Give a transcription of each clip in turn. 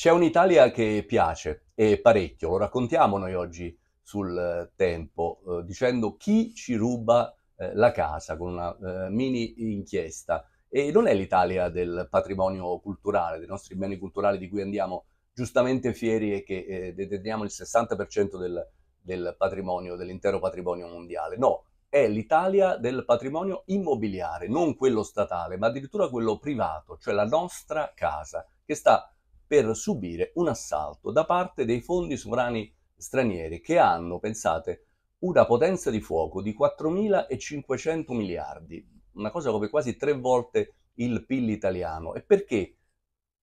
C'è un'Italia che piace e parecchio, lo raccontiamo noi oggi sul eh, tempo, eh, dicendo chi ci ruba eh, la casa con una eh, mini inchiesta. E non è l'Italia del patrimonio culturale, dei nostri beni culturali di cui andiamo giustamente fieri e che eh, deteniamo il 60% del, del patrimonio, dell'intero patrimonio mondiale. No, è l'Italia del patrimonio immobiliare, non quello statale, ma addirittura quello privato, cioè la nostra casa, che sta per subire un assalto da parte dei fondi sovrani stranieri che hanno, pensate, una potenza di fuoco di 4.500 miliardi, una cosa come quasi tre volte il PIL italiano. E perché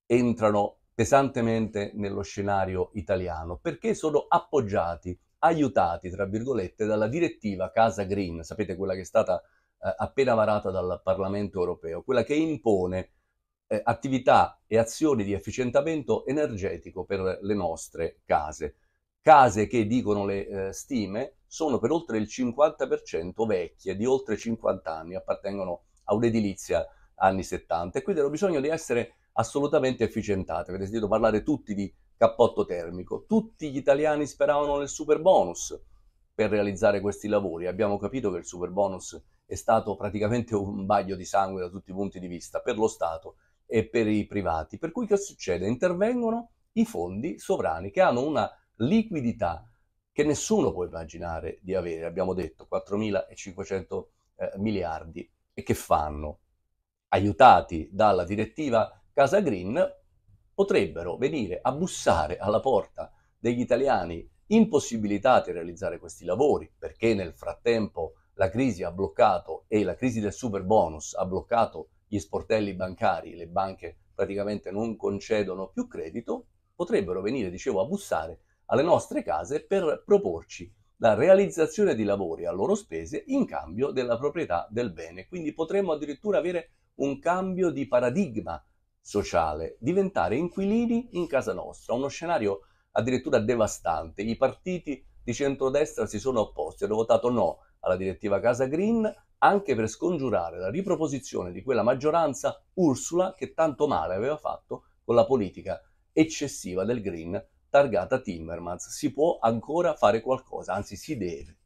entrano pesantemente nello scenario italiano? Perché sono appoggiati, aiutati, tra virgolette, dalla direttiva Casa Green, sapete quella che è stata eh, appena varata dal Parlamento europeo, quella che impone eh, attività e azioni di efficientamento energetico per le nostre case. Case che, dicono le eh, stime, sono per oltre il 50% vecchie, di oltre 50 anni, appartengono a un'edilizia anni 70 e quindi hanno bisogno di essere assolutamente efficientate. Avete sentito parlare tutti di cappotto termico. Tutti gli italiani speravano nel super bonus per realizzare questi lavori. Abbiamo capito che il super bonus è stato praticamente un bagno di sangue da tutti i punti di vista per lo Stato e per i privati. Per cui che succede? Intervengono i fondi sovrani che hanno una liquidità che nessuno può immaginare di avere, abbiamo detto 4.500 eh, miliardi, e che fanno? Aiutati dalla direttiva Casa Green, potrebbero venire a bussare alla porta degli italiani impossibilitati a realizzare questi lavori, perché nel frattempo la crisi ha bloccato e la crisi del super bonus ha bloccato gli sportelli bancari, le banche praticamente non concedono più credito, potrebbero venire, dicevo, a bussare alle nostre case per proporci la realizzazione di lavori a loro spese in cambio della proprietà del bene. Quindi potremmo addirittura avere un cambio di paradigma sociale, diventare inquilini in casa nostra, uno scenario addirittura devastante. I partiti di centrodestra si sono opposti, hanno votato no alla direttiva Casa Green, anche per scongiurare la riproposizione di quella maggioranza Ursula che tanto male aveva fatto con la politica eccessiva del Green targata Timmermans. Si può ancora fare qualcosa, anzi si deve.